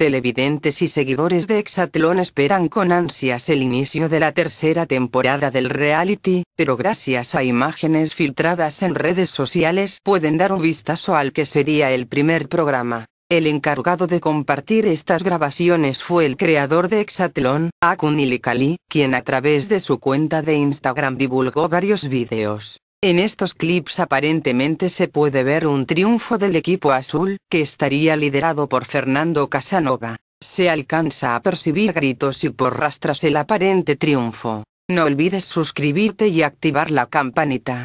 televidentes y seguidores de Hexatlón esperan con ansias el inicio de la tercera temporada del reality, pero gracias a imágenes filtradas en redes sociales pueden dar un vistazo al que sería el primer programa. El encargado de compartir estas grabaciones fue el creador de Hexatlón, Akun quien a través de su cuenta de Instagram divulgó varios vídeos. En estos clips aparentemente se puede ver un triunfo del equipo azul, que estaría liderado por Fernando Casanova. Se alcanza a percibir gritos y por tras el aparente triunfo. No olvides suscribirte y activar la campanita.